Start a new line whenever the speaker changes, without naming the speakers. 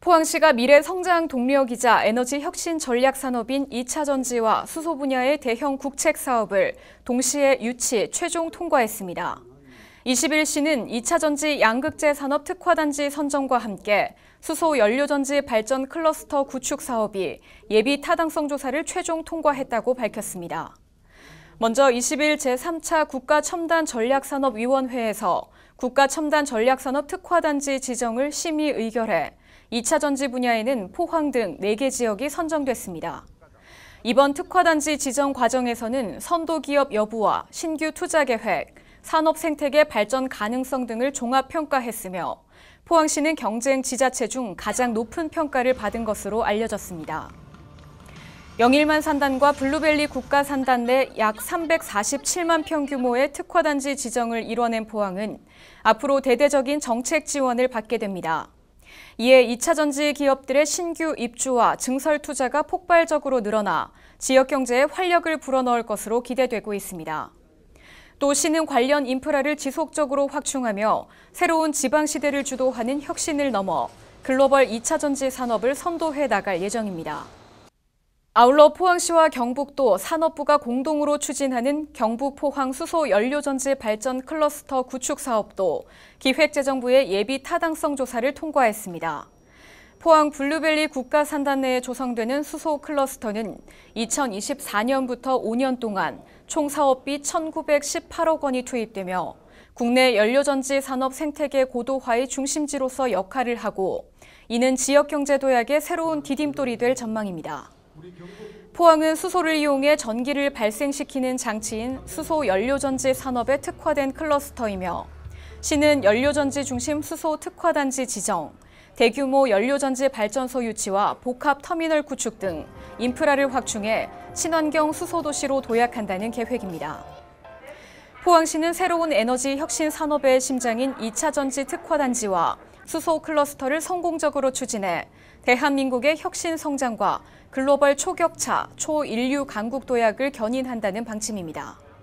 포항시가 미래 성장 동력이자 에너지 혁신 전략 산업인 2차 전지와 수소 분야의 대형 국책 사업을 동시에 유치, 최종 통과했습니다. 21시는 2차 전지 양극재 산업 특화단지 선정과 함께 수소 연료전지 발전 클러스터 구축 사업이 예비 타당성 조사를 최종 통과했다고 밝혔습니다. 먼저 20일 제3차 국가첨단전략산업위원회에서 국가 첨단 전략 산업 특화단지 지정을 심의 의결해 2차 전지 분야에는 포항 등 4개 지역이 선정됐습니다. 이번 특화단지 지정 과정에서는 선도 기업 여부와 신규 투자 계획, 산업 생태계 발전 가능성 등을 종합 평가했으며 포항시는 경쟁 지자체 중 가장 높은 평가를 받은 것으로 알려졌습니다. 영일만 산단과 블루밸리 국가 산단 내 약 347만 평 규모의 특화단지 지정을 이뤄낸 포항은 앞으로 대대적인 정책 지원을 받게 됩니다. 이에 2차 전지 기업들의 신규 입주와 증설 투자가 폭발적으로 늘어나 지역 경제에 활력을 불어넣을 것으로 기대되고 있습니다. 또 시는 관련 인프라를 지속적으로 확충하며 새로운 지방시대를 주도하는 혁신을 넘어 글로벌 2차 전지 산업을 선도해 나갈 예정입니다. 아울러 포항시와 경북도 산업부가 공동으로 추진하는 경북 포항 수소 연료전지 발전 클러스터 구축 사업도 기획재정부의 예비 타당성 조사를 통과했습니다. 포항 블루밸리 국가산단 내에 조성되는 수소 클러스터는 2024년부터 5년 동안 총 사업비 1,918억 원이 투입되며 국내 연료전지 산업 생태계 고도화의 중심지로서 역할을 하고 이는 지역경제 도약의 새로운 디딤돌이 될 전망입니다. 포항은 수소를 이용해 전기를 발생시키는 장치인 수소 연료전지 산업에 특화된 클러스터이며 시는 연료전지 중심 수소 특화단지 지정, 대규모 연료전지 발전소 유치와 복합 터미널 구축 등 인프라를 확충해 친환경 수소도시로 도약한다는 계획입니다. 포항시는 새로운 에너지 혁신 산업의 심장인 2차 전지 특화단지와 수소 클러스터를 성공적으로 추진해 대한민국의 혁신 성장과 글로벌 초격차, 초인류 강국 도약을 견인한다는 방침입니다.